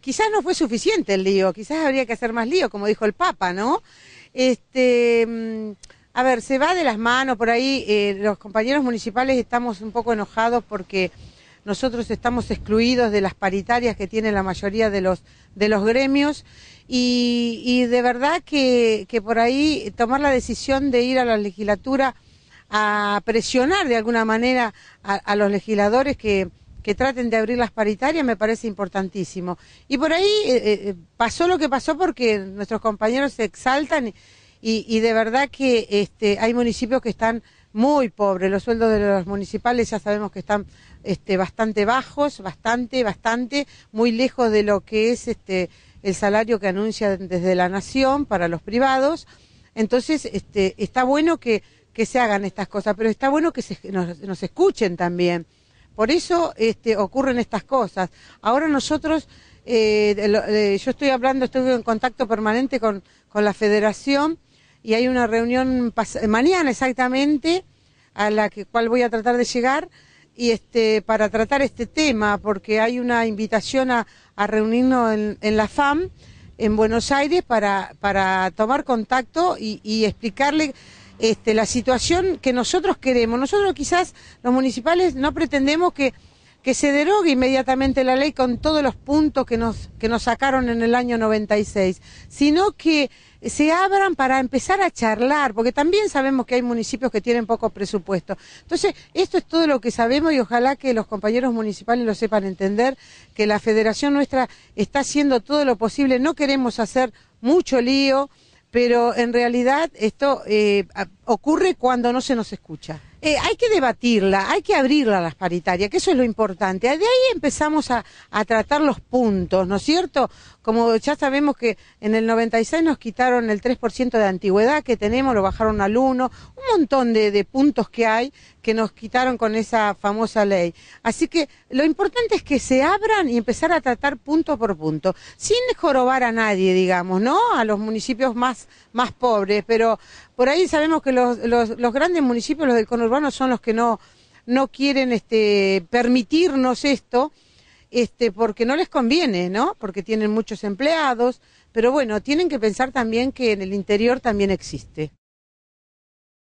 quizás no fue suficiente el lío, quizás habría que hacer más lío, como dijo el Papa, ¿no? Este, mm, a ver, se va de las manos por ahí, eh, los compañeros municipales estamos un poco enojados porque nosotros estamos excluidos de las paritarias que tiene la mayoría de los, de los gremios y, de verdad que, por ahí tomar la decisión de ir a la legislatura a presionar de alguna manera a los legisladores que que traten de abrir las paritarias me parece importantísimo. Y por ahí eh, eh, eh, pasó lo que pasó porque nuestros compañeros se exaltan y, de verdad que este, hay municipios que están muy pobres, los sueldos de los municipales ya sabemos que están este, bastante bajos, bastante, bastante, muy lejos de lo que es este, el salario que anuncian desde la nación para los privados. Entonces, este, está bueno que, se hagan estas cosas, pero está bueno que nos escuchen también. Por eso este, ocurren estas cosas. Ahora nosotros, eh, yo estoy hablando, estoy en contacto permanente con, con la federación y hay una reunión mañana exactamente a la que, cual voy a tratar de llegar y este, para tratar este tema, porque hay una invitación a, a reunirnos en, la FAM en Buenos Aires para, para tomar contacto y, y explicarle este, la situación que nosotros queremos. Nosotros quizás los municipales no pretendemos que, se derogue inmediatamente la ley con todos los puntos que nos, que nos sacaron en el año 96, sino que se abran para empezar a charlar, porque también sabemos que hay municipios que tienen poco presupuesto. Entonces, esto es todo lo que sabemos y ojalá que los compañeros municipales lo sepan entender, que la federación nuestra está haciendo todo lo posible, no queremos hacer mucho lío pero en realidad esto eh, ocurre cuando no se nos escucha. Eh, hay que debatirla, hay que abrirla a las paritarias, que eso es lo importante. De ahí empezamos a, tratar los puntos, ¿no es cierto? Como ya sabemos que en el 96 nos quitaron el 3% de antigüedad que tenemos, lo bajaron al 1, un montón de, puntos que hay que nos quitaron con esa famosa ley. Así que lo importante es que se abran y empezar a tratar punto por punto, sin jorobar a nadie, digamos, ¿no? A los municipios más, más pobres, pero por ahí sabemos que los, los grandes municipios, los del conurbano, bueno, son los que no, no quieren este, permitirnos esto, este, porque no les conviene, ¿no? Porque tienen muchos empleados, pero bueno, tienen que pensar también que en el interior también existe.